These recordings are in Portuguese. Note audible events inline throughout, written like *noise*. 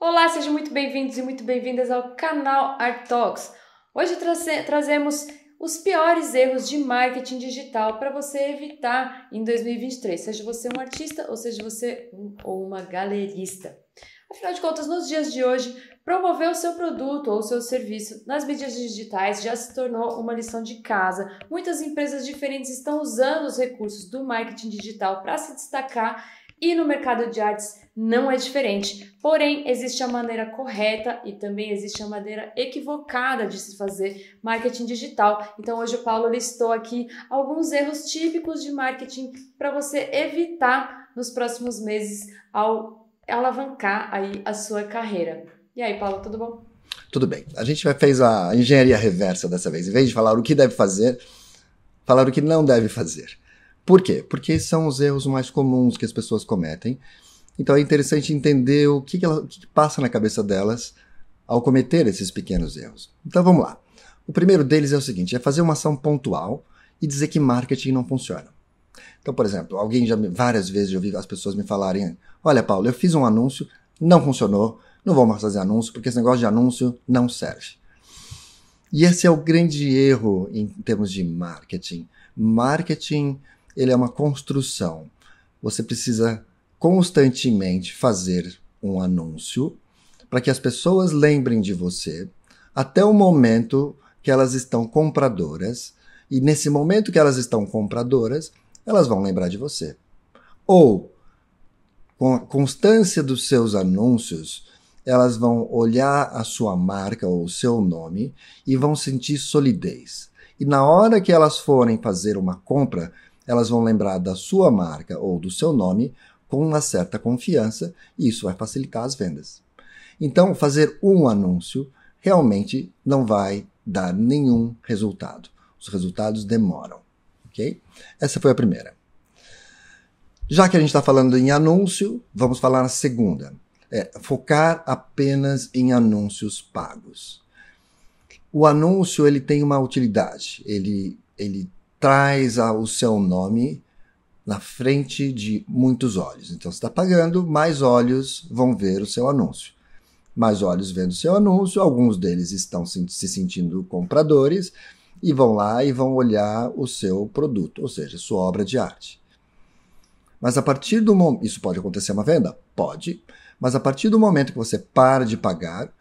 Olá, sejam muito bem-vindos e muito bem-vindas ao canal Art Talks. Hoje traze trazemos os piores erros de marketing digital para você evitar em 2023, seja você um artista ou seja você um ou uma galerista. Afinal de contas, nos dias de hoje, promover o seu produto ou o seu serviço nas mídias digitais já se tornou uma lição de casa. Muitas empresas diferentes estão usando os recursos do marketing digital para se destacar e no mercado de artes não é diferente. Porém, existe a maneira correta e também existe a maneira equivocada de se fazer marketing digital. Então, hoje o Paulo listou aqui alguns erros típicos de marketing para você evitar nos próximos meses ao alavancar aí a sua carreira. E aí, Paulo, tudo bom? Tudo bem. A gente fez a engenharia reversa dessa vez. Em vez de falar o que deve fazer, falar o que não deve fazer. Por quê? Porque são os erros mais comuns que as pessoas cometem. Então é interessante entender o que, que, ela, o que, que passa na cabeça delas ao cometer esses pequenos erros. Então vamos lá. O primeiro deles é o seguinte: é fazer uma ação pontual e dizer que marketing não funciona. Então, por exemplo, alguém já várias vezes eu ouvi as pessoas me falarem: Olha, Paulo, eu fiz um anúncio, não funcionou, não vou mais fazer anúncio, porque esse negócio de anúncio não serve. E esse é o grande erro em termos de marketing. Marketing ele é uma construção. Você precisa constantemente fazer um anúncio para que as pessoas lembrem de você até o momento que elas estão compradoras. E nesse momento que elas estão compradoras, elas vão lembrar de você. Ou, com a constância dos seus anúncios, elas vão olhar a sua marca ou o seu nome e vão sentir solidez. E na hora que elas forem fazer uma compra, elas vão lembrar da sua marca ou do seu nome com uma certa confiança e isso vai facilitar as vendas. Então, fazer um anúncio realmente não vai dar nenhum resultado. Os resultados demoram, ok? Essa foi a primeira. Já que a gente está falando em anúncio, vamos falar na segunda. É, focar apenas em anúncios pagos. O anúncio ele tem uma utilidade, ele, ele traz o seu nome na frente de muitos olhos. Então, você está pagando, mais olhos vão ver o seu anúncio. Mais olhos vendo o seu anúncio, alguns deles estão se sentindo compradores e vão lá e vão olhar o seu produto, ou seja, sua obra de arte. Mas a partir do momento. Isso pode acontecer uma venda? Pode. Mas a partir do momento que você para de pagar,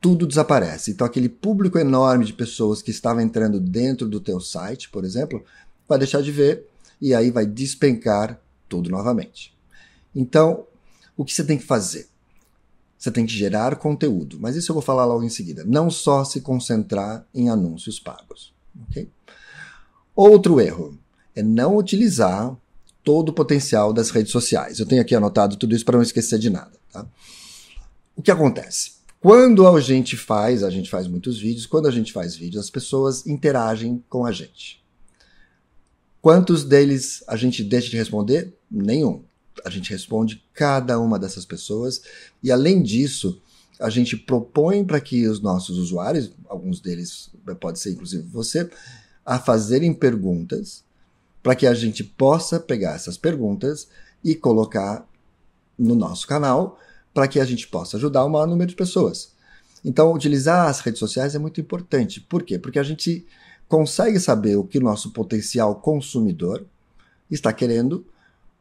tudo desaparece. Então aquele público enorme de pessoas que estava entrando dentro do teu site, por exemplo, vai deixar de ver e aí vai despencar tudo novamente. Então, o que você tem que fazer? Você tem que gerar conteúdo, mas isso eu vou falar logo em seguida. Não só se concentrar em anúncios pagos. Outro erro é não utilizar todo o potencial das redes sociais. Eu tenho aqui anotado tudo isso para não esquecer de nada. Tá? O que acontece? Quando a gente faz, a gente faz muitos vídeos, quando a gente faz vídeos, as pessoas interagem com a gente. Quantos deles a gente deixa de responder? Nenhum. A gente responde cada uma dessas pessoas e além disso, a gente propõe para que os nossos usuários, alguns deles pode ser inclusive você, a fazerem perguntas para que a gente possa pegar essas perguntas e colocar no nosso canal para que a gente possa ajudar o maior número de pessoas. Então, utilizar as redes sociais é muito importante. Por quê? Porque a gente consegue saber o que o nosso potencial consumidor está querendo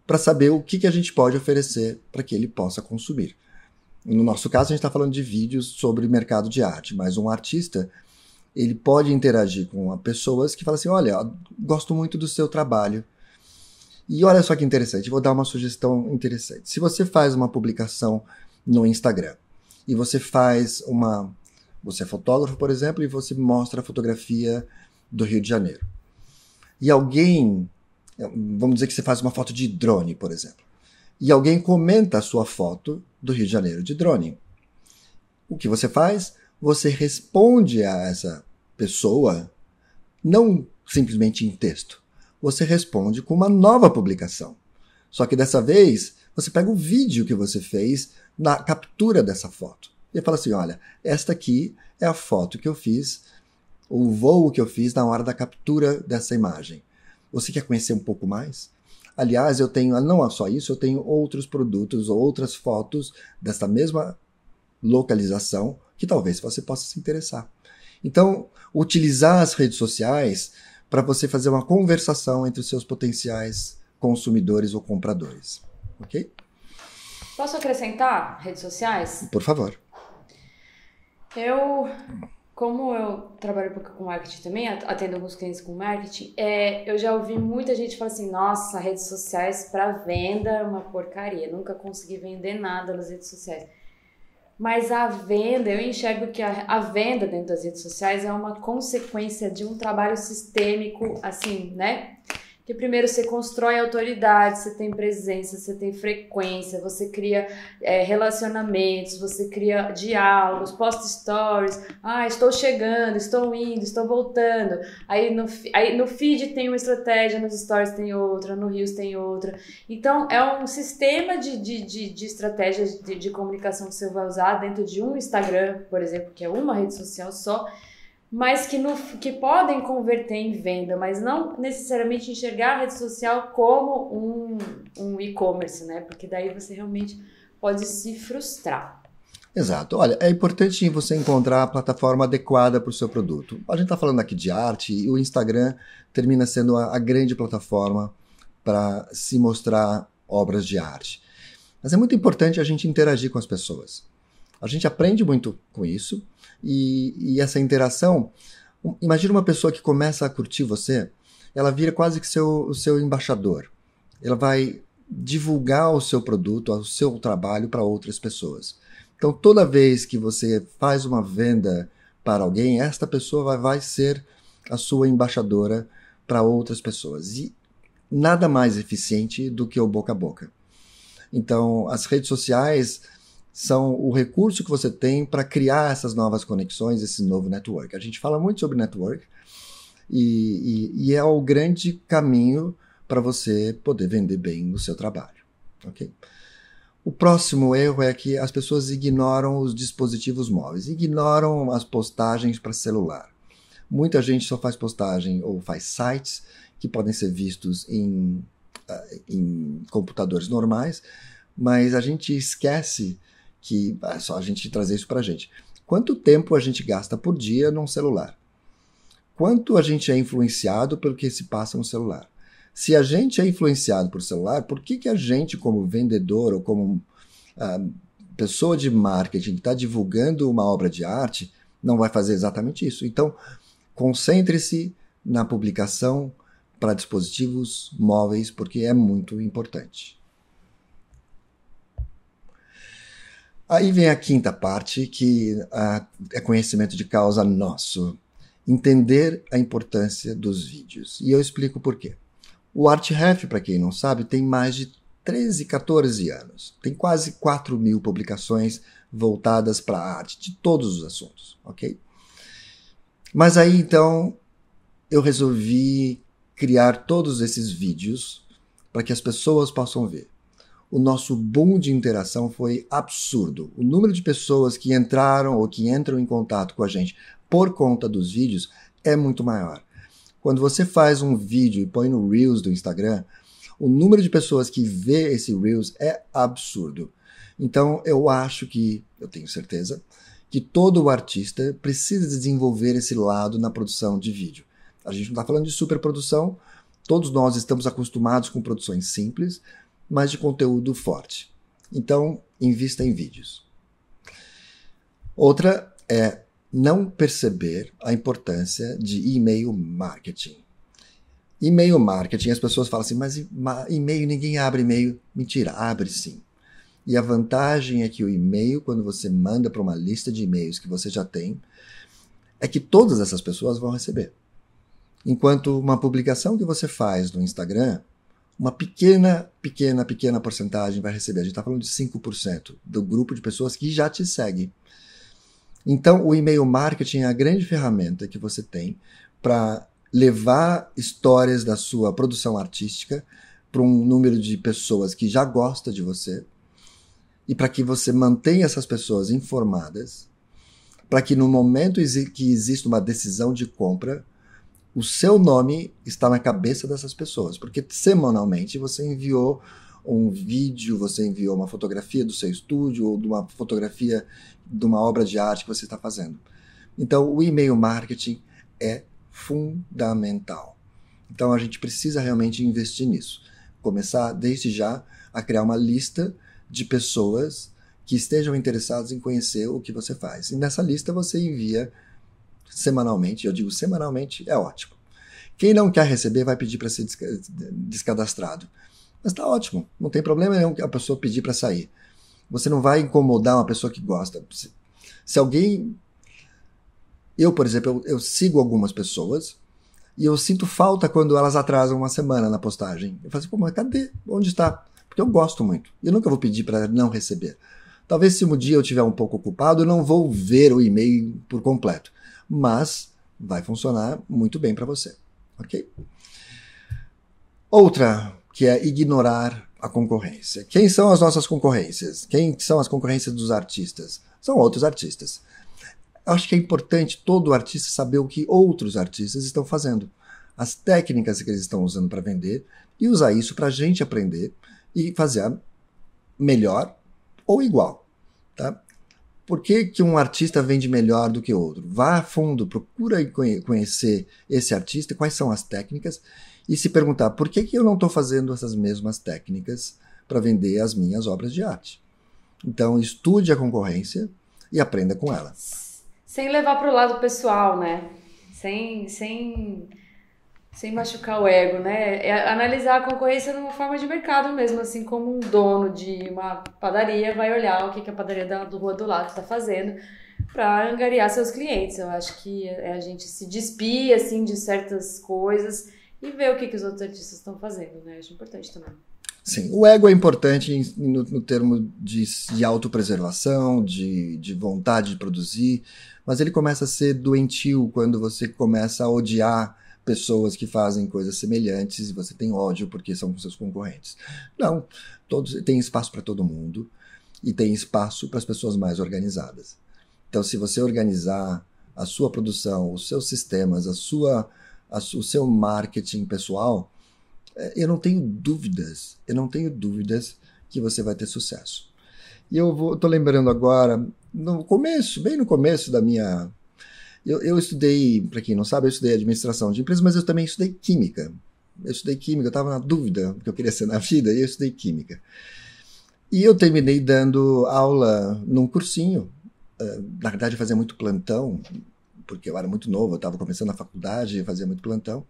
para saber o que, que a gente pode oferecer para que ele possa consumir. No nosso caso, a gente está falando de vídeos sobre mercado de arte, mas um artista ele pode interagir com pessoas que falam assim: olha, gosto muito do seu trabalho. E olha só que interessante, vou dar uma sugestão interessante. Se você faz uma publicação no Instagram. E você faz uma. Você é fotógrafo, por exemplo, e você mostra a fotografia do Rio de Janeiro. E alguém. Vamos dizer que você faz uma foto de drone, por exemplo. E alguém comenta a sua foto do Rio de Janeiro de drone. O que você faz? Você responde a essa pessoa, não simplesmente em texto. Você responde com uma nova publicação. Só que dessa vez você pega o vídeo que você fez na captura dessa foto e fala assim: olha, esta aqui é a foto que eu fiz, o voo que eu fiz na hora da captura dessa imagem. Você quer conhecer um pouco mais? Aliás, eu tenho não é só isso, eu tenho outros produtos, outras fotos dessa mesma localização que talvez você possa se interessar. Então, utilizar as redes sociais para você fazer uma conversação entre os seus potenciais consumidores ou compradores ok? Posso acrescentar redes sociais? Por favor. Eu, como eu trabalho um pouco com marketing também, atendo alguns clientes com marketing, é, eu já ouvi muita gente falar assim: nossa, redes sociais para venda é uma porcaria, nunca consegui vender nada nas redes sociais. Mas a venda, eu enxergo que a, a venda dentro das redes sociais é uma consequência de um trabalho sistêmico, assim, né? Porque primeiro você constrói autoridade, você tem presença, você tem frequência, você cria é, relacionamentos, você cria diálogos, posta stories, ah, estou chegando, estou indo, estou voltando. Aí no, aí no feed tem uma estratégia, nos stories tem outra, no Rios tem outra. Então é um sistema de, de, de, de estratégias de, de comunicação que você vai usar dentro de um Instagram, por exemplo, que é uma rede social só mas que, no, que podem converter em venda, mas não necessariamente enxergar a rede social como um, um e-commerce, né? Porque daí você realmente pode se frustrar. Exato. Olha, é importante você encontrar a plataforma adequada para o seu produto. A gente está falando aqui de arte e o Instagram termina sendo a, a grande plataforma para se mostrar obras de arte. Mas é muito importante a gente interagir com as pessoas. A gente aprende muito com isso e, e essa interação. Imagina uma pessoa que começa a curtir você, ela vira quase que seu, o seu embaixador. Ela vai divulgar o seu produto, o seu trabalho para outras pessoas. Então, toda vez que você faz uma venda para alguém, esta pessoa vai, vai ser a sua embaixadora para outras pessoas. E nada mais eficiente do que o boca a boca. Então, as redes sociais são o recurso que você tem para criar essas novas conexões, esse novo network. A gente fala muito sobre network e, e, e é o grande caminho para você poder vender bem o seu trabalho. Okay? O próximo erro é que as pessoas ignoram os dispositivos móveis, ignoram as postagens para celular. Muita gente só faz postagem ou faz sites que podem ser vistos em, ah, em computadores normais, mas a gente esquece que é só a gente trazer isso para a gente. Quanto tempo a gente gasta por dia num celular? Quanto a gente é influenciado pelo que se passa no celular? Se a gente é influenciado por celular, por que, que a gente, como vendedor ou como ah, pessoa de marketing que está divulgando uma obra de arte, não vai fazer exatamente isso? Então, concentre-se na publicação para dispositivos móveis, porque é muito importante. Aí vem a quinta parte, que ah, é conhecimento de causa nosso. Entender a importância dos vídeos. E eu explico por quê. O ArtRef, para quem não sabe, tem mais de 13, 14 anos. Tem quase 4 mil publicações voltadas para a arte, de todos os assuntos, ok? Mas aí então eu resolvi criar todos esses vídeos para que as pessoas possam ver o nosso boom de interação foi absurdo. O número de pessoas que entraram ou que entram em contato com a gente por conta dos vídeos é muito maior. Quando você faz um vídeo e põe no Reels do Instagram, o número de pessoas que vê esse Reels é absurdo. Então eu acho que, eu tenho certeza, que todo artista precisa desenvolver esse lado na produção de vídeo. A gente não está falando de superprodução, todos nós estamos acostumados com produções simples, mas de conteúdo forte. Então, invista em vídeos. Outra é não perceber a importância de e-mail marketing. E-mail marketing, as pessoas falam assim, mas e-mail, ninguém abre e-mail. Mentira, abre sim. E a vantagem é que o e-mail, quando você manda para uma lista de e-mails que você já tem, é que todas essas pessoas vão receber. Enquanto uma publicação que você faz no Instagram, uma pequena, pequena, pequena porcentagem vai receber. A gente está falando de 5% do grupo de pessoas que já te seguem. Então, o e-mail marketing é a grande ferramenta que você tem para levar histórias da sua produção artística para um número de pessoas que já gosta de você e para que você mantenha essas pessoas informadas, para que no momento que exista uma decisão de compra, o seu nome está na cabeça dessas pessoas, porque semanalmente você enviou um vídeo, você enviou uma fotografia do seu estúdio ou de uma fotografia de uma obra de arte que você está fazendo. Então, o e-mail marketing é fundamental. Então, a gente precisa realmente investir nisso. Começar desde já a criar uma lista de pessoas que estejam interessadas em conhecer o que você faz. E nessa lista você envia semanalmente, eu digo semanalmente, é ótimo. Quem não quer receber vai pedir para ser descadastrado. Mas está ótimo, não tem problema nenhum a pessoa pedir para sair. Você não vai incomodar uma pessoa que gosta. Se, se alguém. Eu, por exemplo, eu, eu, sigo algumas pessoas e eu sinto falta quando elas atrasam uma semana na postagem. Eu falo assim, pô, mas cadê? Onde está? Porque eu gosto muito. Eu nunca vou pedir para não receber. Talvez se um dia eu estiver um pouco ocupado, eu não vou ver o e-mail por completo mas vai funcionar muito bem para você, ok? Outra que é ignorar a concorrência. Quem são as nossas concorrências? Quem são as concorrências dos artistas? São outros artistas. Eu acho que é importante todo artista saber o que outros artistas estão fazendo, as técnicas que eles estão usando para vender e usar isso para a gente aprender e fazer melhor ou igual, tá? Por que, que um artista vende melhor do que outro? Vá a fundo, procura conhecer esse artista, quais são as técnicas, e se perguntar por que, que eu não estou fazendo essas mesmas técnicas para vender as minhas obras de arte. Então, estude a concorrência e aprenda com ela. Sem levar para o lado pessoal, né? Sem, sem sem machucar o ego, né? É analisar a concorrência numa forma de mercado mesmo, assim como um dono de uma padaria vai olhar o que, que a padaria da do rua do lado está fazendo para angariar seus clientes. Eu acho que é a gente se despia assim de certas coisas e ver o que, que os outros artistas estão fazendo, né? acho importante também. Sim, o ego é importante no, no termo de, de autopreservação, de, de vontade de produzir, mas ele começa a ser doentio quando você começa a odiar pessoas que fazem coisas semelhantes e você tem ódio porque são seus concorrentes. Não, todos tem espaço para todo mundo e tem espaço para as pessoas mais organizadas. Então, se você organizar a sua produção, os seus sistemas, a sua, a, o seu marketing pessoal, eh, eu não tenho dúvidas, eu não tenho dúvidas que você vai ter sucesso. E eu estou lembrando agora, no começo, bem no começo da minha eu, eu estudei, para quem não sabe, eu estudei administração de empresas, mas eu também estudei química. Eu estudei química, eu estava na dúvida do que eu queria ser na vida, e eu estudei química. E eu terminei dando aula num cursinho. Na verdade, eu fazia muito plantão, porque eu era muito novo, eu estava começando a faculdade, fazia muito plantão.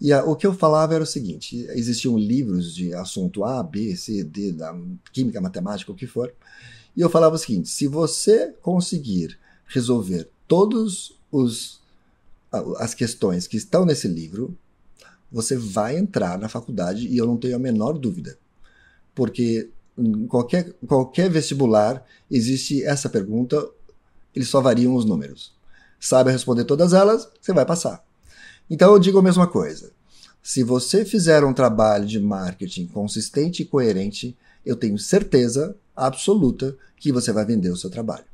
E a, o que eu falava era o seguinte: existiam livros de assunto A, B, C, D, da química, matemática, o que for. E eu falava o seguinte: se você conseguir resolver todos os, as questões que estão nesse livro, você vai entrar na faculdade e eu não tenho a menor dúvida. Porque em qualquer, qualquer vestibular existe essa pergunta, eles só variam os números. Sabe responder todas elas, você vai passar. Então eu digo a mesma coisa. Se você fizer um trabalho de marketing consistente e coerente, eu tenho certeza absoluta que você vai vender o seu trabalho.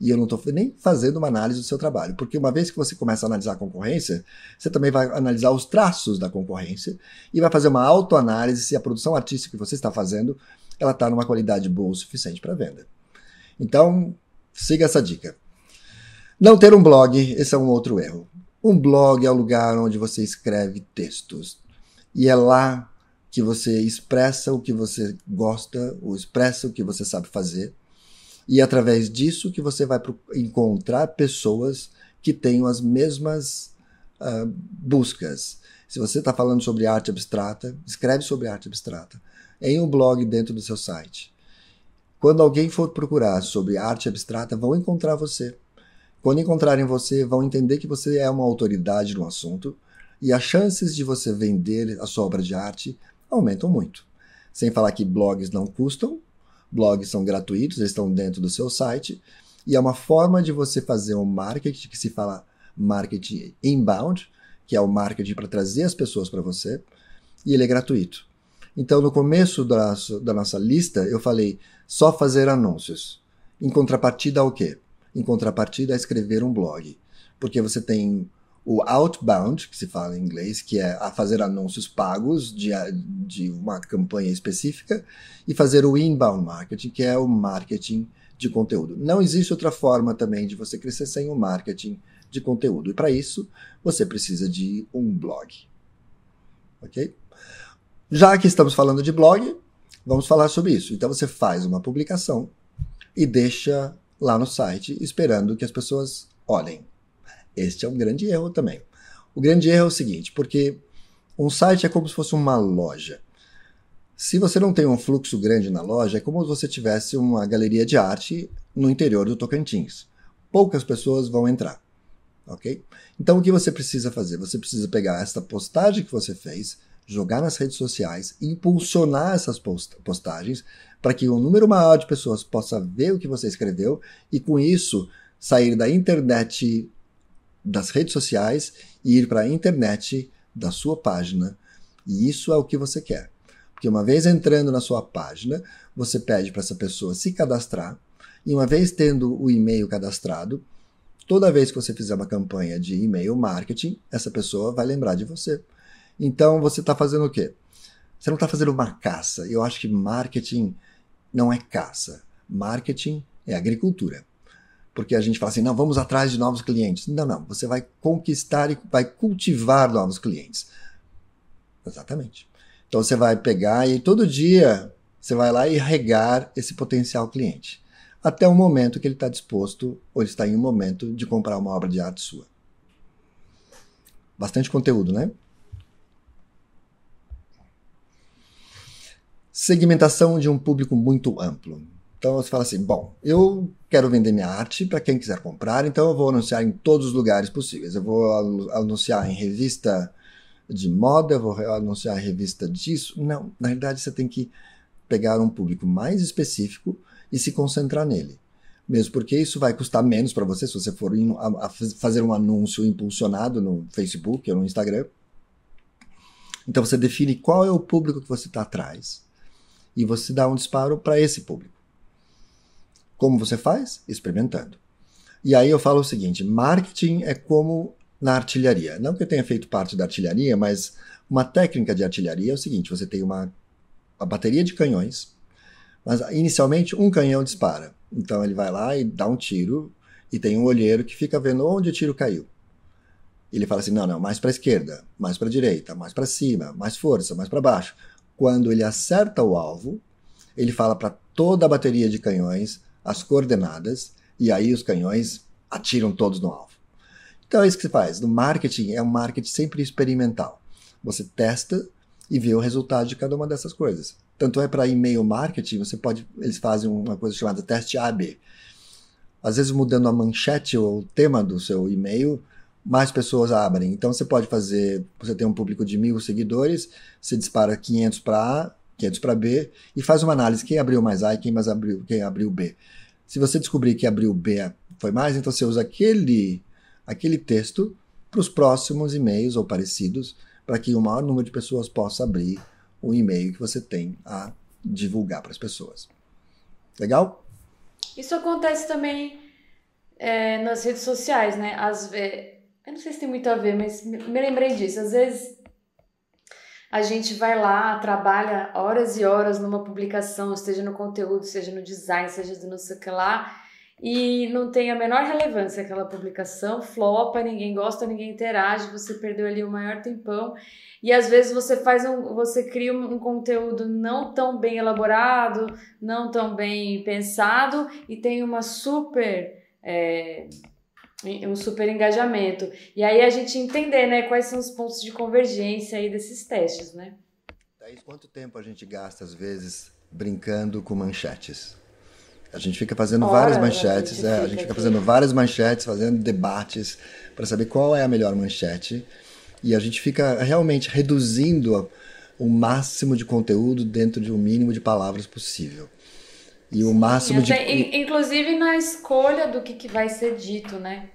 E eu não estou nem fazendo uma análise do seu trabalho, porque uma vez que você começa a analisar a concorrência, você também vai analisar os traços da concorrência e vai fazer uma autoanálise se a produção artística que você está fazendo ela está numa qualidade boa o suficiente para venda. Então, siga essa dica. Não ter um blog, esse é um outro erro. Um blog é o lugar onde você escreve textos. E é lá que você expressa o que você gosta, ou expressa o que você sabe fazer e é através disso que você vai encontrar pessoas que tenham as mesmas uh, buscas. Se você está falando sobre arte abstrata, escreve sobre arte abstrata em um blog dentro do seu site. Quando alguém for procurar sobre arte abstrata, vão encontrar você. Quando encontrarem você, vão entender que você é uma autoridade no assunto e as chances de você vender a sua obra de arte aumentam muito. Sem falar que blogs não custam blogs são gratuitos, eles estão dentro do seu site, e é uma forma de você fazer um marketing que se fala marketing inbound, que é o marketing para trazer as pessoas para você, e ele é gratuito. Então, no começo da, da nossa lista, eu falei só fazer anúncios. Em contrapartida ao quê? Em contrapartida a escrever um blog. Porque você tem o outbound, que se fala em inglês, que é a fazer anúncios pagos de, de uma campanha específica, e fazer o inbound marketing, que é o marketing de conteúdo. Não existe outra forma também de você crescer sem o marketing de conteúdo. E para isso, você precisa de um blog. Ok? Já que estamos falando de blog, vamos falar sobre isso. Então você faz uma publicação e deixa lá no site esperando que as pessoas olhem. Este é um grande erro também. O grande erro é o seguinte, porque um site é como se fosse uma loja. Se você não tem um fluxo grande na loja, é como se você tivesse uma galeria de arte no interior do Tocantins. Poucas pessoas vão entrar, ok? Então o que você precisa fazer? Você precisa pegar esta postagem que você fez, jogar nas redes sociais, impulsionar essas postagens para que um número maior de pessoas possa ver o que você escreveu e com isso sair da internet das redes sociais e ir para a internet da sua página. E isso é o que você quer. Porque uma vez entrando na sua página, você pede para essa pessoa se cadastrar, e uma vez tendo o e-mail cadastrado, toda vez que você fizer uma campanha de e-mail marketing, essa pessoa vai lembrar de você. Então você está fazendo o quê? Você não está fazendo uma caça. Eu acho que marketing não é caça. Marketing é agricultura porque a gente fala assim, não, vamos atrás de novos clientes. Não, não, você vai conquistar e vai cultivar novos clientes. Exatamente. Então você vai pegar e todo dia você vai lá e regar esse potencial cliente. Até o momento que ele está disposto ou ele está em um momento de comprar uma obra de arte sua. Bastante conteúdo, né? Segmentação de um público muito amplo. Então você fala assim: bom, eu quero vender minha arte para quem quiser comprar, então eu vou anunciar em todos os lugares possíveis. Eu vou anunciar em revista de moda, eu vou anunciar em revista disso. Não, na realidade você tem que pegar um público mais específico e se concentrar nele. Mesmo porque isso vai custar menos para você se você for fazer um anúncio impulsionado no Facebook ou no Instagram. Então você define qual é o público que você está atrás e você dá um disparo para esse público. Como você faz? Experimentando. E aí eu falo o seguinte: marketing é como na artilharia. Não que eu tenha feito parte da artilharia, mas uma técnica de artilharia é o seguinte: você tem uma, uma bateria de canhões, mas inicialmente um canhão dispara. Então ele vai lá e dá um tiro, e tem um olheiro que fica vendo onde o tiro caiu. Ele fala assim: não, não, mais para a esquerda, mais para a direita, mais para cima, mais força, mais para baixo. Quando ele acerta o alvo, ele fala para toda a bateria de canhões as coordenadas e aí os canhões atiram todos no alvo. Então é isso que se faz. No marketing, é um marketing sempre experimental. Você testa e vê o resultado de cada uma dessas coisas. Tanto é para e-mail marketing, você pode, eles fazem uma coisa chamada teste AB. Às vezes mudando a manchete ou o tema do seu e-mail, mais pessoas abrem. Então você pode fazer, você tem um público de mil seguidores, você dispara 500 para A, 500 para B, e faz uma análise quem abriu mais A e quem mais abriu, quem abriu B. Se você descobrir que abriu B foi mais, então você usa aquele, aquele texto para os próximos e-mails ou parecidos, para que o maior número de pessoas possa abrir o e-mail que você tem a divulgar para as pessoas. Legal? Isso acontece também é, nas redes sociais, né? Às vezes, eu não sei se tem muito a ver, mas me lembrei disso. Às vezes a gente vai lá, trabalha horas e horas numa publicação, seja no conteúdo, seja no design, seja no não sei o que lá, e não tem a menor relevância aquela publicação, flopa, ninguém gosta, ninguém interage, você perdeu ali o maior tempão. E às vezes você faz um, você cria um, um conteúdo não tão bem elaborado, não tão bem pensado e tem uma super é, um super engajamento. E aí a gente entender, né, quais são os pontos de convergência aí desses testes, né? Daí quanto tempo a gente gasta às vezes brincando com manchetes? A gente fica fazendo várias manchetes, a gente, é, fica, a gente fica fazendo várias manchetes, fazendo debates para saber qual é a melhor manchete. E a gente fica realmente reduzindo o máximo de conteúdo dentro de um mínimo de palavras possível. E o máximo Sim, até, de. Inclusive na escolha do que, que vai ser dito, né?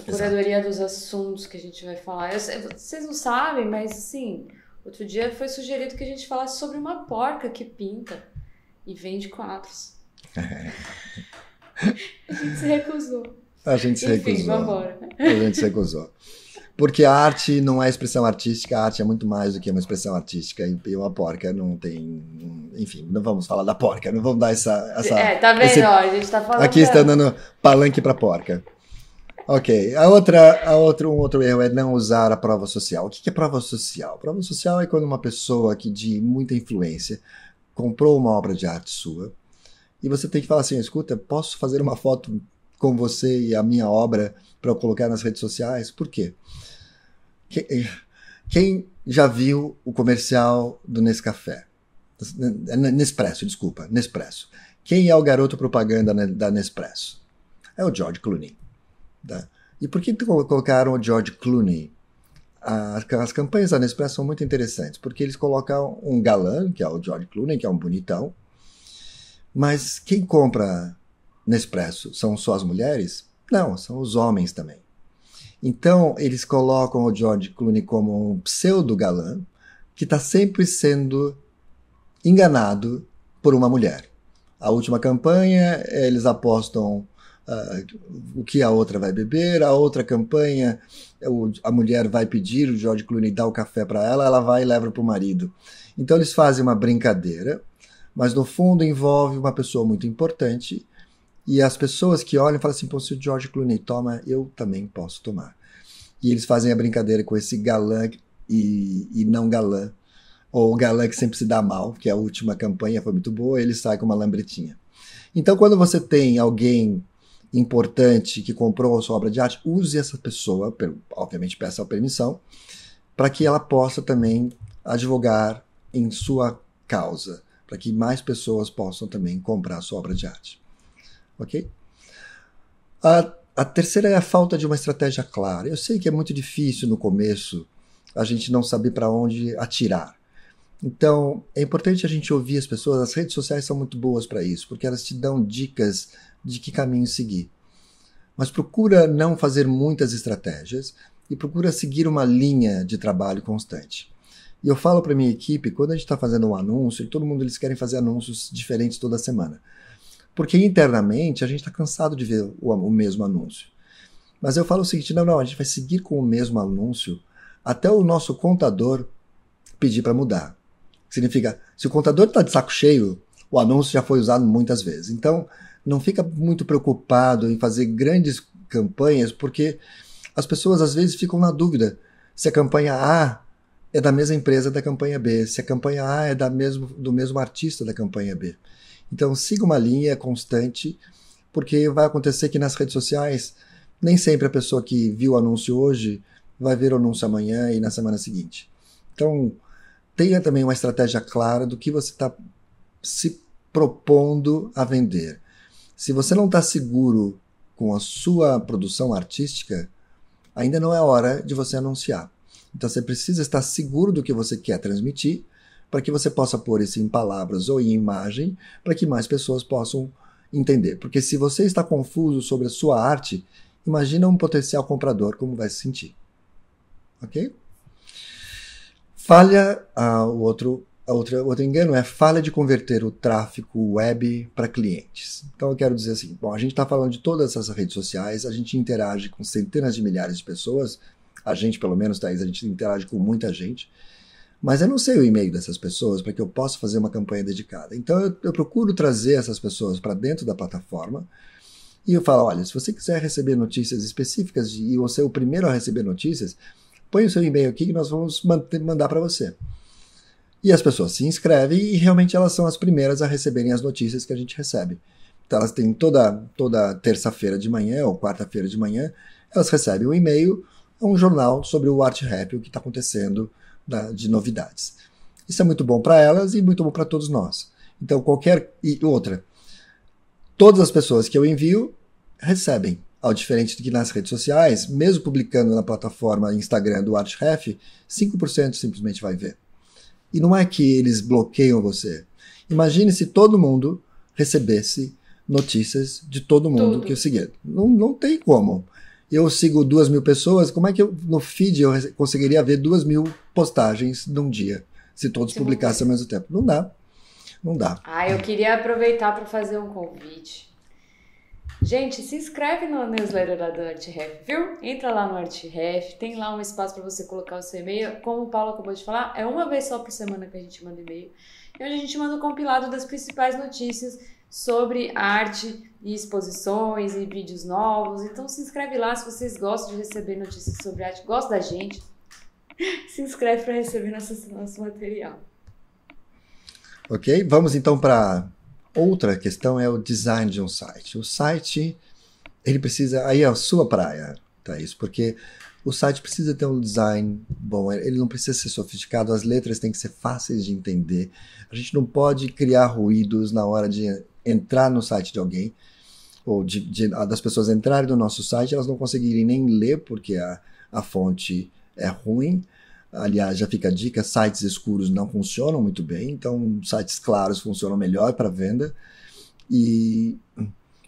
a curadoria Exato. dos assuntos que a gente vai falar. Eu, vocês não sabem, mas assim, outro dia foi sugerido que a gente falasse sobre uma porca que pinta e vende quadros. *laughs* a gente se recusou. A gente se Enfim, recusou. Vambora. A gente se recusou. Porque a arte não é expressão artística, a arte é muito mais do que uma expressão artística. E uma porca não tem. Enfim, não vamos falar da porca, não vamos dar essa. essa é, tá vendo? Esse, ó, a gente tá falando. Aqui está dando palanque pra porca. Ok. A outra, a outro, um outro erro é não usar a prova social. O que é prova social? Prova social é quando uma pessoa que de muita influência comprou uma obra de arte sua e você tem que falar assim: escuta, posso fazer uma foto com você e a minha obra para eu colocar nas redes sociais? Por quê? Eh, quem já viu o comercial do Nescafé? Nespresso, desculpa, Nespresso. Quem é o garoto propaganda da Nespresso? É o George Clooney. Né? E por que colocaram o George Clooney? As, as campanhas da Nespresso são muito interessantes, porque eles colocam um galã, que é o George Clooney, que é um bonitão, mas quem compra Nespresso são só as mulheres? Não, são os homens também. Então, eles colocam o George Clooney como um pseudo-galã que está sempre sendo enganado por uma mulher. A última campanha, eles apostam uh, o que a outra vai beber, a outra campanha, o, a mulher vai pedir, o George Clooney dá o café para ela, ela vai e leva para o marido. Então eles fazem uma brincadeira, mas no fundo envolve uma pessoa muito importante e as pessoas que olham falam assim, Pô, se o George Clooney toma, eu também posso tomar. E eles fazem a brincadeira com esse galã e, e não galã, ou o galã que sempre se dá mal, que é a última campanha foi muito boa, ele sai com uma lambretinha. Então, quando você tem alguém importante que comprou a sua obra de arte, use essa pessoa, obviamente peça a permissão, para que ela possa também advogar em sua causa, para que mais pessoas possam também comprar a sua obra de arte. Ok? A, a terceira é a falta de uma estratégia clara. Eu sei que é muito difícil no começo a gente não saber para onde atirar. Então, é importante a gente ouvir as pessoas. As redes sociais são muito boas para isso, porque elas te dão dicas de que caminho seguir. Mas procura não fazer muitas estratégias e procura seguir uma linha de trabalho constante. E eu falo para minha equipe, quando a gente está fazendo um anúncio, e todo mundo eles querem fazer anúncios diferentes toda semana. Porque internamente a gente está cansado de ver o, o mesmo anúncio. Mas eu falo o seguinte: não, não, a gente vai seguir com o mesmo anúncio até o nosso contador pedir para mudar. Significa, se o contador está de saco cheio, o anúncio já foi usado muitas vezes. Então, não fica muito preocupado em fazer grandes campanhas, porque as pessoas às vezes ficam na dúvida se a campanha A é da mesma empresa da campanha B, se a campanha A é da mesmo, do mesmo artista da campanha B. Então siga uma linha constante, porque vai acontecer que nas redes sociais nem sempre a pessoa que viu o anúncio hoje vai ver o anúncio amanhã e na semana seguinte. Então tenha também uma estratégia clara do que você está se propondo a vender. Se você não está seguro com a sua produção artística, ainda não é hora de você anunciar. Então você precisa estar seguro do que você quer transmitir para que você possa pôr isso em palavras ou em imagem para que mais pessoas possam entender. Porque se você está confuso sobre a sua arte, imagina um potencial comprador como vai se sentir. Ok? Falha, ah, o outro outra, outro engano é falha de converter o tráfego web para clientes. Então eu quero dizer assim, bom, a gente está falando de todas essas redes sociais, a gente interage com centenas de milhares de pessoas, a gente pelo menos, Thaís, a gente interage com muita gente, mas eu não sei o e-mail dessas pessoas para que eu possa fazer uma campanha dedicada. Então eu, eu procuro trazer essas pessoas para dentro da plataforma e eu falo, olha, se você quiser receber notícias específicas e você é o primeiro a receber notícias, põe o seu e-mail aqui que nós vamos manter, mandar para você. E as pessoas se inscrevem e realmente elas são as primeiras a receberem as notícias que a gente recebe. Então elas têm toda, toda terça-feira de manhã ou quarta-feira de manhã, elas recebem um e-mail, um jornal sobre o Art Rap, o que está acontecendo da, de novidades. Isso é muito bom para elas e muito bom para todos nós. Então qualquer. E outra, todas as pessoas que eu envio recebem. Ao diferente do que nas redes sociais, mesmo publicando na plataforma Instagram do ArtRef, 5% simplesmente vai ver. E não é que eles bloqueiam você. Imagine se todo mundo recebesse notícias de todo mundo Tudo. que eu seguia. Não, não tem como. Eu sigo duas mil pessoas, como é que eu, no feed eu conseguiria ver duas mil postagens num dia? Se todos se publicassem ao mesmo tempo. Não dá. Não dá. Ah, eu queria aproveitar para fazer um convite. Gente, se inscreve no newsletter lá do ArtRef, viu? Entra lá no ArtRef, tem lá um espaço para você colocar o seu e-mail. Como o Paulo acabou de falar, é uma vez só por semana que a gente manda e-mail. E onde a gente manda o um compilado das principais notícias sobre arte e exposições e vídeos novos. Então se inscreve lá se vocês gostam de receber notícias sobre arte, gostam da gente. *laughs* Se inscreve para receber nosso, nosso material. Ok, vamos então para outra questão é o design de um site. O site, ele precisa. Aí é a sua praia, Thaís, porque o site precisa ter um design bom, ele não precisa ser sofisticado, as letras têm que ser fáceis de entender. A gente não pode criar ruídos na hora de entrar no site de alguém, ou de, de, das pessoas entrarem no nosso site, elas não conseguirem nem ler porque a, a fonte é ruim Aliás, já fica a dica: sites escuros não funcionam muito bem, então sites claros funcionam melhor para venda. E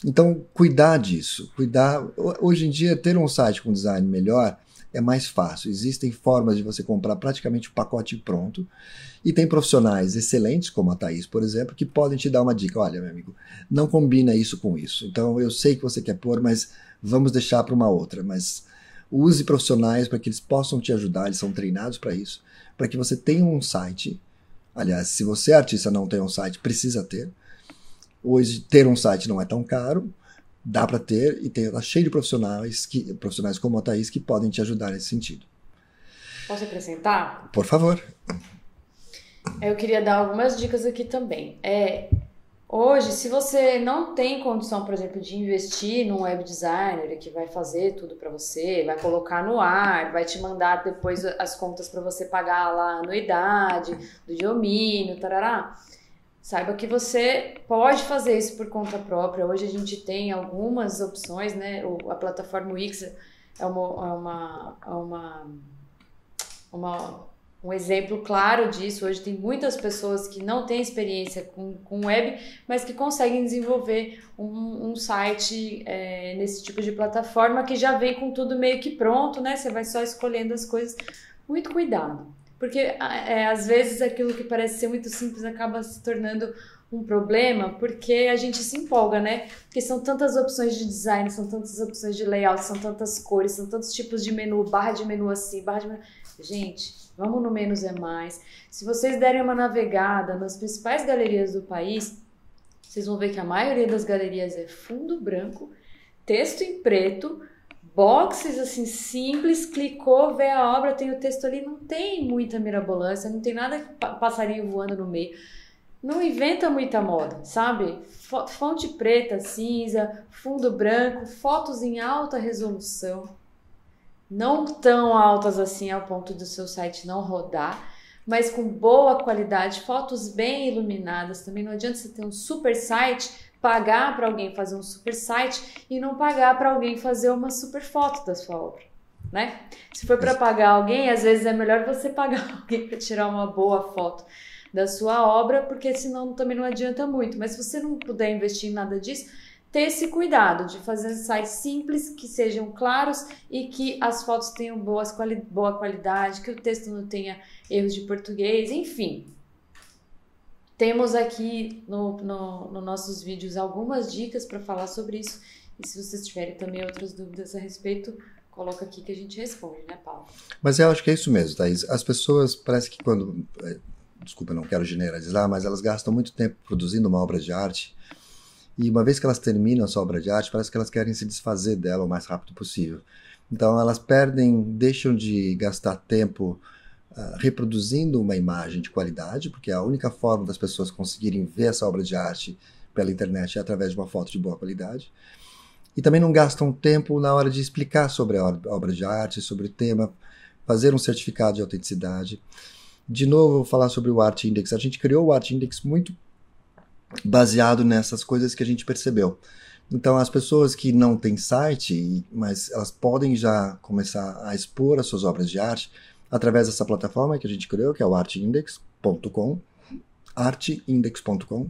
então cuidar disso, cuidar. Hoje em dia ter um site com design melhor é mais fácil. Existem formas de você comprar praticamente o pacote pronto. E tem profissionais excelentes, como a Thaís, por exemplo, que podem te dar uma dica. Olha, meu amigo, não combina isso com isso. Então eu sei que você quer pôr, mas vamos deixar para uma outra. Mas use profissionais para que eles possam te ajudar, eles são treinados para isso, para que você tenha um site. Aliás, se você é artista não tem um site, precisa ter. Hoje ter um site não é tão caro, dá para ter e tem tá cheio de profissionais que profissionais como a Thaís que podem te ajudar nesse sentido. Posso acrescentar? Por favor. Eu queria dar algumas dicas aqui também. É, Hoje, se você não tem condição, por exemplo, de investir num web designer que vai fazer tudo para você, vai colocar no ar, vai te mandar depois as contas para você pagar lá a anuidade, do domínio, tarará, saiba que você pode fazer isso por conta própria. Hoje a gente tem algumas opções, né? A plataforma Wix é uma, é uma, é uma, uma um exemplo claro disso, hoje tem muitas pessoas que não têm experiência com, com web, mas que conseguem desenvolver um, um site é, nesse tipo de plataforma que já vem com tudo meio que pronto, né? Você vai só escolhendo as coisas. Muito cuidado, porque é, às vezes aquilo que parece ser muito simples acaba se tornando um problema porque a gente se empolga, né? Porque são tantas opções de design, são tantas opções de layout, são tantas cores, são tantos tipos de menu, barra de menu assim, barra de menu. Gente, vamos no menos é mais. Se vocês derem uma navegada nas principais galerias do país, vocês vão ver que a maioria das galerias é fundo branco, texto em preto, boxes assim simples, clicou, vê a obra, tem o texto ali, não tem muita mirabolância, não tem nada que passarinho voando no meio. Não inventa muita moda, sabe? Fonte preta, cinza, fundo branco, fotos em alta resolução não tão altas assim ao ponto do seu site não rodar, mas com boa qualidade, fotos bem iluminadas também. Não adianta você ter um super site, pagar para alguém fazer um super site e não pagar para alguém fazer uma super foto da sua obra. Né? Se for para pagar alguém, às vezes é melhor você pagar *laughs* alguém para tirar uma boa foto da sua obra, porque senão também não adianta muito. Mas se você não puder investir em nada disso, ter esse cuidado de fazer sites simples, que sejam claros e que as fotos tenham boas quali boa qualidade, que o texto não tenha erros de português, enfim. Temos aqui nos no, no nossos vídeos algumas dicas para falar sobre isso. E se vocês tiverem também outras dúvidas a respeito, coloca aqui que a gente responde, né, Paulo? Mas eu acho que é isso mesmo, Thaís. As pessoas, parece que quando. É, desculpa, não quero generalizar, mas elas gastam muito tempo produzindo uma obra de arte e uma vez que elas terminam a sua obra de arte, parece que elas querem se desfazer dela o mais rápido possível. Então elas perdem, deixam de gastar tempo uh, reproduzindo uma imagem de qualidade, porque é a única forma das pessoas conseguirem ver essa obra de arte pela internet é através de uma foto de boa qualidade. E também não gastam tempo na hora de explicar sobre a obra de arte, sobre o tema, fazer um certificado de autenticidade. De novo, vou falar sobre o Art Index. A gente criou o Art Index muito baseado nessas coisas que a gente percebeu. Então, as pessoas que não têm site, mas elas podem já começar a expor as suas obras de arte através dessa plataforma que a gente criou, que é o arteindex.com, arteindex.com.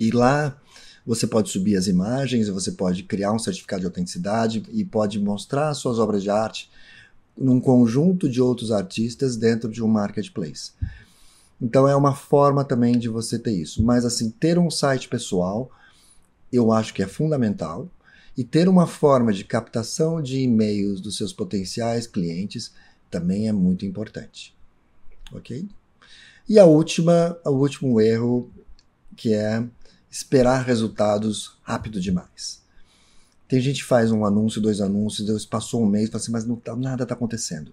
E lá você pode subir as imagens, você pode criar um certificado de autenticidade e pode mostrar suas obras de arte num conjunto de outros artistas dentro de um marketplace. Então é uma forma também de você ter isso. Mas assim, ter um site pessoal, eu acho que é fundamental. E ter uma forma de captação de e-mails dos seus potenciais clientes também é muito importante. Ok? E a última, o último erro, que é esperar resultados rápido demais. Tem gente que faz um anúncio, dois anúncios, depois passou um mês, fala assim, mas não tá, nada está acontecendo.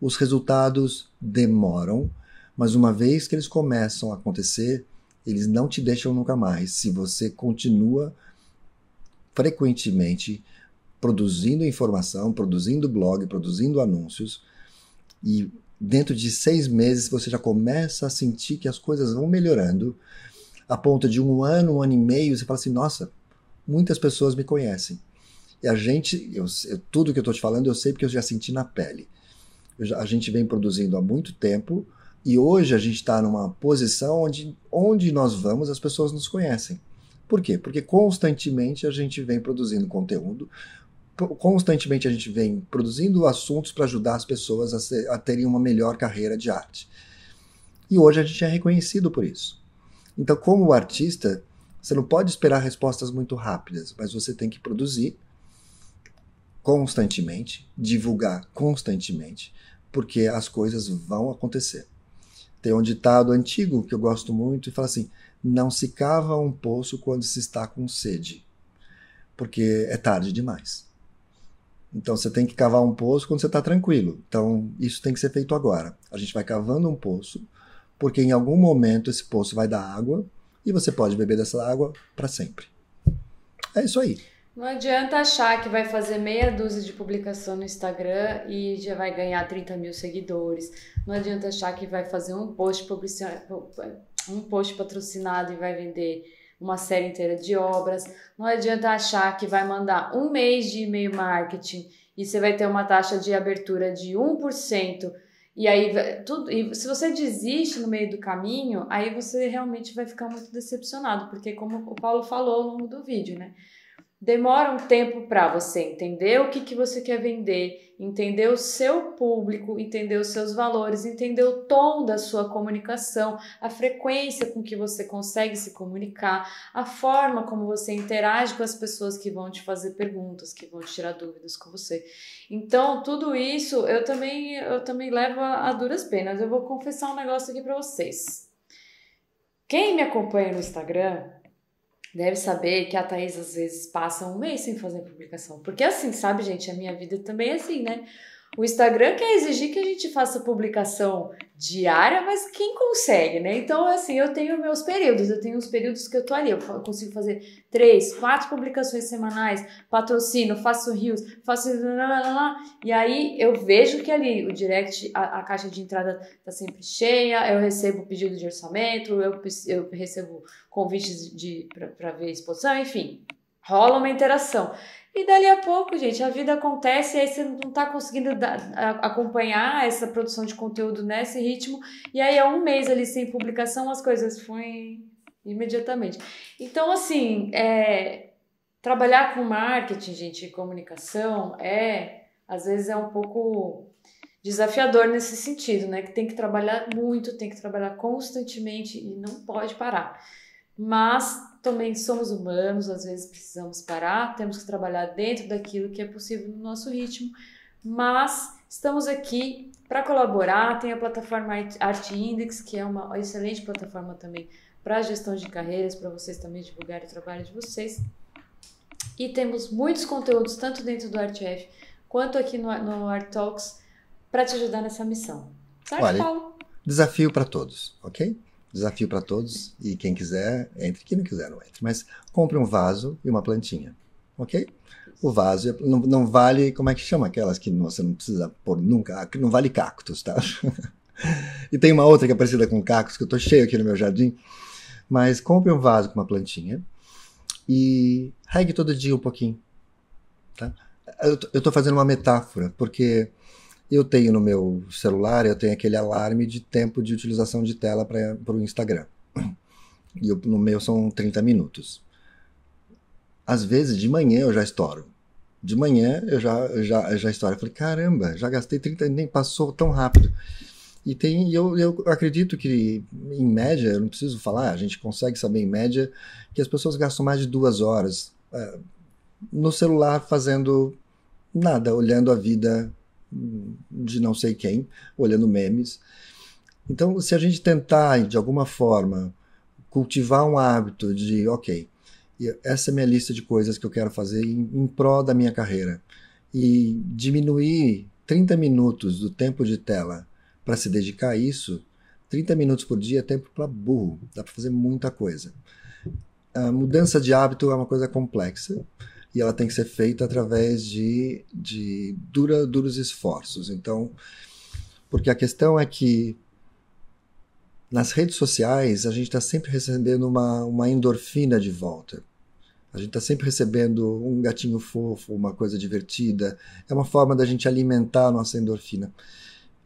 Os resultados demoram mas uma vez que eles começam a acontecer, eles não te deixam nunca mais. Se você continua frequentemente produzindo informação, produzindo blog, produzindo anúncios, e dentro de seis meses você já começa a sentir que as coisas vão melhorando, a ponto de um ano, um ano e meio, você fala assim: nossa, muitas pessoas me conhecem. E a gente, eu, eu, tudo que eu estou te falando, eu sei porque eu já senti na pele. a gente vem produzindo há muito tempo e hoje a gente está numa posição onde, onde nós vamos, as pessoas nos conhecem. Por quê? Porque constantemente a gente vem produzindo conteúdo, constantemente a gente vem produzindo assuntos para ajudar as pessoas a, ser, a terem uma melhor carreira de arte. E hoje a gente é reconhecido por isso. Então, como artista, você não pode esperar respostas muito rápidas, mas você tem que produzir constantemente, divulgar constantemente, porque as coisas vão acontecer. Tem um ditado antigo que eu gosto muito e fala assim: não se cava um poço quando se está com sede, porque é tarde demais. Então você tem que cavar um poço quando você está tranquilo. Então isso tem que ser feito agora. A gente vai cavando um poço, porque em algum momento esse poço vai dar água e você pode beber dessa água para sempre. É isso aí. Não adianta achar que vai fazer meia dúzia de publicação no Instagram e já vai ganhar 30 mil seguidores. Não adianta achar que vai fazer um post, publici... um post patrocinado e vai vender uma série inteira de obras. Não adianta achar que vai mandar um mês de e-mail marketing e você vai ter uma taxa de abertura de 1%. E aí, tudo, e se você desiste no meio do caminho, aí você realmente vai ficar muito decepcionado, porque como o Paulo falou ao longo do vídeo, né? demora um tempo para você entender o que, que você quer vender, entender o seu público, entender os seus valores, entender o tom da sua comunicação, a frequência com que você consegue se comunicar, a forma como você interage com as pessoas que vão te fazer perguntas, que vão tirar dúvidas com você. Então, tudo isso eu também eu também levo a, a duras penas. Eu vou confessar um negócio aqui para vocês. Quem me acompanha no Instagram deve saber que a Thaís às vezes passa um mês sem fazer publicação. Porque assim, sabe, gente, a minha vida também é assim, né? O Instagram quer exigir que a gente faça publicação diária, mas quem consegue, né? Então, assim, eu tenho meus períodos, eu tenho os períodos que eu tô ali, eu consigo fazer três, quatro publicações semanais, patrocino, faço rios, faço. E aí eu vejo que ali o direct, a, a caixa de entrada tá sempre cheia, eu recebo pedido de orçamento, eu, eu recebo convites de, de para ver exposição, enfim, rola uma interação. E dali a pouco, gente, a vida acontece e aí você não tá conseguindo dar, acompanhar essa produção de conteúdo nesse ritmo. E aí, é um mês ali sem publicação, as coisas foram imediatamente. Então, assim, é, trabalhar com marketing, gente, e comunicação é, às vezes, é um pouco desafiador nesse sentido, né? Que tem que trabalhar muito, tem que trabalhar constantemente e não pode parar. Mas também somos humanos, às vezes precisamos parar, temos que trabalhar dentro daquilo que é possível no nosso ritmo, mas estamos aqui para colaborar. Tem a plataforma Arte Index, que é uma excelente plataforma também para gestão de carreiras, para vocês também divulgarem o trabalho de vocês. E temos muitos conteúdos, tanto dentro do ArtF quanto aqui no, no Art Talks, para te ajudar nessa missão. Certo, Olha, Paulo? Desafio para todos, ok? Desafio para todos e quem quiser, entre, quem não quiser, não entre. Mas compre um vaso e uma plantinha, ok? O vaso é, não, não vale, como é que chama aquelas que você não precisa pôr nunca, ah, não vale cactos, tá? *laughs* e tem uma outra que é parecida com cactos, que eu estou cheio aqui no meu jardim. Mas compre um vaso com uma plantinha e regue todo dia um pouquinho, tá? Eu, estou fazendo uma metáfora, porque eu tenho no meu celular, eu tenho aquele alarme de tempo de utilização de tela para o Instagram. E eu, no meu são 30 minutos. Às vezes, de manhã eu já estouro. De manhã eu já, já, já estouro. Eu falei, caramba, já gastei 30, nem passou tão rápido. E tem, eu, eu acredito que, em média, eu não preciso falar, a gente consegue saber em média que as pessoas gastam mais de duas horas eh, no celular fazendo nada, olhando a vida de não sei quem, olhando memes. Então, se a gente tentar, de alguma forma, cultivar um hábito de, ok, essa é minha lista de coisas que eu quero fazer em, em prol da minha carreira, e diminuir 30 minutos do tempo de tela para se dedicar a isso, 30 minutos por dia é tempo para burro, dá para fazer muita coisa. A mudança de hábito é uma coisa complexa, e ela tem que ser feita através de, de dura, duros esforços. Então, porque a questão é que nas redes sociais a gente está sempre recebendo uma, uma endorfina de volta. A gente está sempre recebendo um gatinho fofo, uma coisa divertida. É uma forma da gente alimentar a nossa endorfina,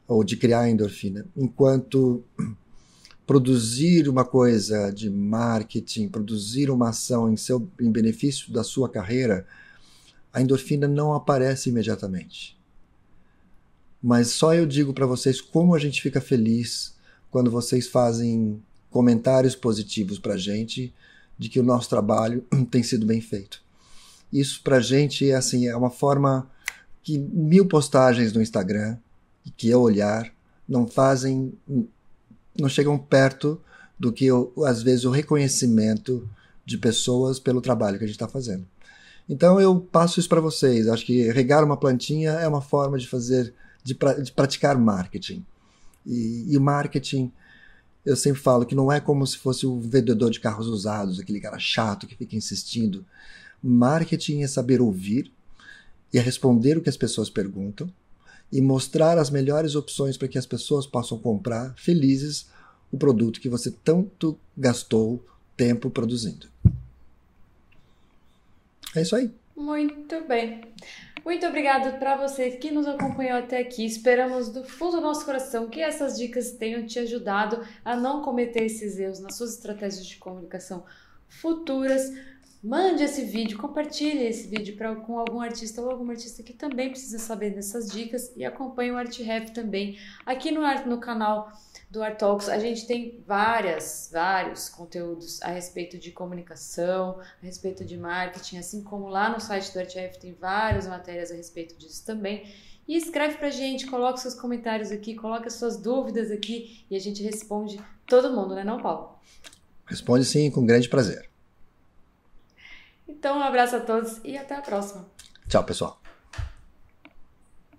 ou de criar endorfina. Enquanto produzir uma coisa de marketing, produzir uma ação em, seu, em benefício da sua carreira, a endorfina não aparece imediatamente. Mas só eu digo para vocês como a gente fica feliz quando vocês fazem comentários positivos para a gente de que o nosso trabalho *clears throat* tem sido bem feito. Isso para a gente é assim é uma forma que mil postagens no Instagram que eu olhar não fazem não chegam perto do que, às vezes, o reconhecimento de pessoas pelo trabalho que a gente está fazendo. Então eu passo isso para vocês. Acho que regar uma plantinha é uma forma de fazer, de, pra, de praticar marketing. E, o marketing, eu sempre falo que não é como se fosse o vendedor de carros usados, aquele cara chato que fica insistindo. Marketing é saber ouvir e é responder o que as pessoas perguntam e mostrar as melhores opções para que as pessoas possam comprar felizes o produto que você tanto gastou tempo produzindo. É isso aí. Muito bem. Muito obrigado para você que nos acompanhou até aqui. Esperamos do fundo do nosso coração que essas dicas tenham te ajudado a não cometer esses erros nas suas estratégias de comunicação futuras. Mande esse vídeo, compartilhe esse vídeo pra, com algum artista ou alguma artista que também precisa saber dessas dicas e acompanhe o Art Rap também. Aqui no, no canal do Art Talks a gente tem várias, vários conteúdos a respeito de comunicação, a respeito de marketing, assim como lá no site do Art Rap tem várias matérias a respeito disso também. E escreve pra gente, coloca seus comentários aqui, coloca suas dúvidas aqui e a gente responde todo mundo, né não, Paulo? Responde sim, com grande prazer. Então, um abraço a todos e até a próxima. Tchau, pessoal.